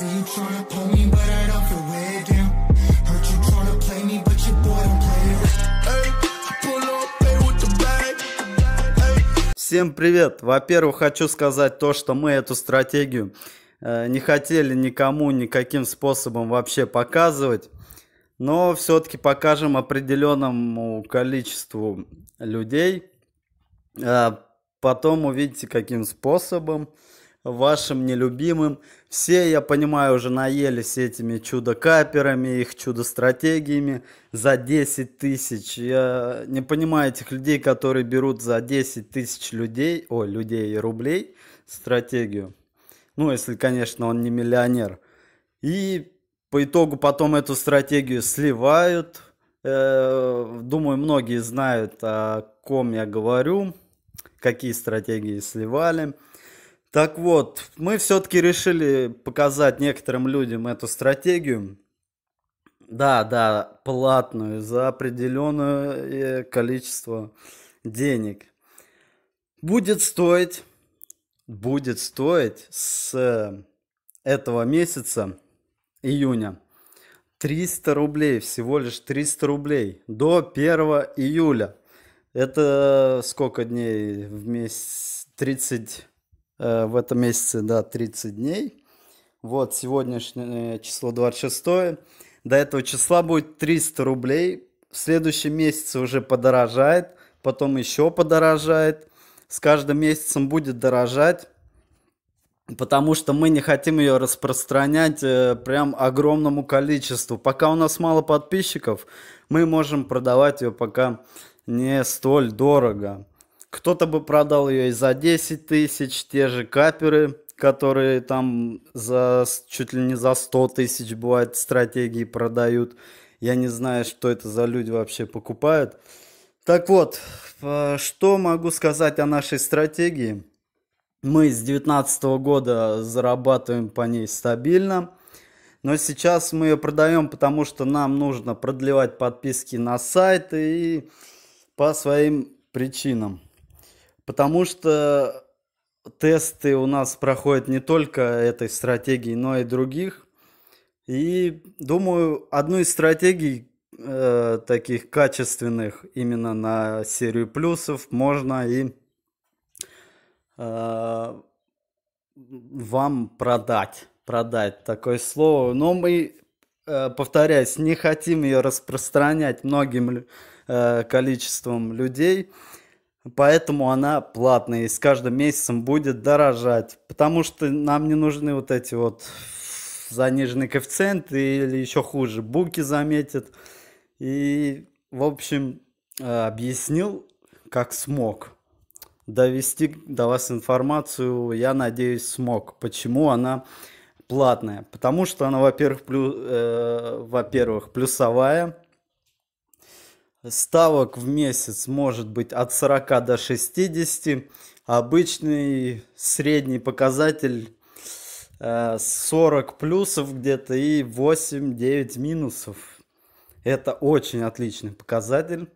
See you tryna pull me, but I don't feel way down. Heard you tryna play me, but your boy don't play Hey, Всем привет! Во-первых, хочу сказать то, что мы эту стратегию э, не хотели никому никаким способом вообще показывать, но все-таки покажем определенному количеству людей. Э, потом увидите, каким способом вашим нелюбимым. Все, я понимаю, уже наелись этими чудо-каперами, их чудо-стратегиями за 10 тысяч. Я не понимаю этих людей, которые берут за 10 тысяч людей, о, людей и рублей стратегию. Ну, если, конечно, он не миллионер. И по итогу потом эту стратегию сливают. Э, думаю, многие знают, о ком я говорю, какие стратегии сливали. Так вот, мы все-таки решили показать некоторым людям эту стратегию. Да, да, платную, за определенное э, количество денег. Будет стоить, будет стоить с э, этого месяца, июня, 300 рублей, всего лишь 300 рублей до 1 июля. Это сколько дней в месяц? 30 Э, в этом месяце, да, 30 дней. Вот, сегодняшнее число 26. До этого числа будет 300 рублей. В следующем месяце уже подорожает, потом еще подорожает. С каждым месяцем будет дорожать, потому что мы не хотим ее распространять э, прям огромному количеству. Пока у нас мало подписчиков, мы можем продавать ее пока не столь дорого. Кто-то бы продал ее и за 10 тысяч, те же каперы, которые там за чуть ли не за 100 тысяч, бывает, стратегии продают. Я не знаю, что это за люди вообще покупают. Так вот, э, что могу сказать о нашей стратегии? Мы с 2019 года зарабатываем по ней стабильно. Но сейчас мы ее продаем, потому что нам нужно продлевать подписки на сайты и по своим причинам. Потому что тесты у нас проходят не только этой стратегии, но и других. И думаю, одну из стратегий э, таких качественных именно на серию плюсов можно и э, вам продать. Продать такое слово. Но мы, э, повторяюсь, не хотим ее распространять многим э, количеством людей. Поэтому она платная и с каждым месяцем будет дорожать. Потому что нам не нужны вот эти вот заниженные коэффициенты или еще хуже. Буки заметят. И, в общем, э, объяснил, как смог. Довести до вас информацию, я надеюсь, смог. Почему она платная? Потому что она, во-первых, плю, э, во-первых, плюсовая ставок в месяц может быть от 40 до 60. Обычный средний показатель 40 э, плюсов где-то и 8-9 минусов. Это очень отличный показатель.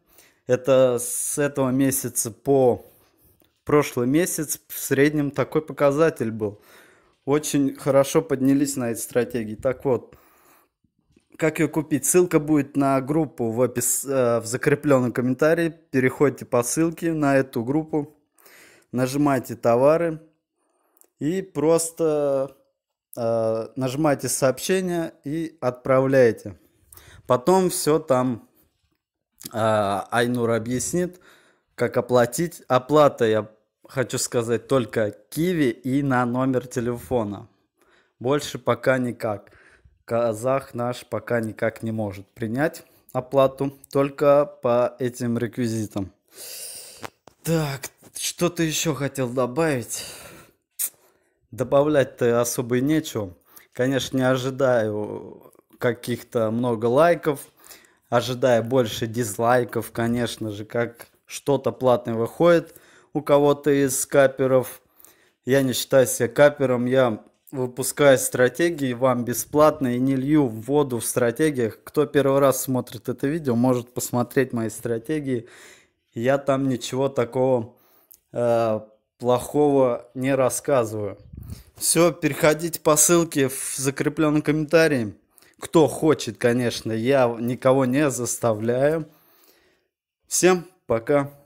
Это с этого месяца по прошлый месяц в среднем такой показатель был. Очень хорошо поднялись на эти стратегии. Так вот, как ее купить? Ссылка будет на группу в, опис... Э, в закрепленном комментарии. Переходите по ссылке на эту группу, нажимайте товары и просто э, нажимаете сообщение и отправляйте. Потом все там э, Айнур объяснит, как оплатить. Оплата, я хочу сказать, только Киви и на номер телефона. Больше пока никак казах наш пока никак не может принять оплату только по этим реквизитам. Так, что-то еще хотел добавить. Добавлять-то особо и нечего. Конечно, не ожидаю каких-то много лайков. Ожидая больше дизлайков, конечно же, как что-то платное выходит у кого-то из каперов. Я не считаю себя капером, я выпускаю стратегии вам бесплатно и не лью воду в стратегиях. Кто первый раз смотрит это видео, может посмотреть мои стратегии. Я там ничего такого э, плохого не рассказываю. Все, переходите по ссылке в закрепленном комментарии. Кто хочет, конечно, я никого не заставляю. Всем пока.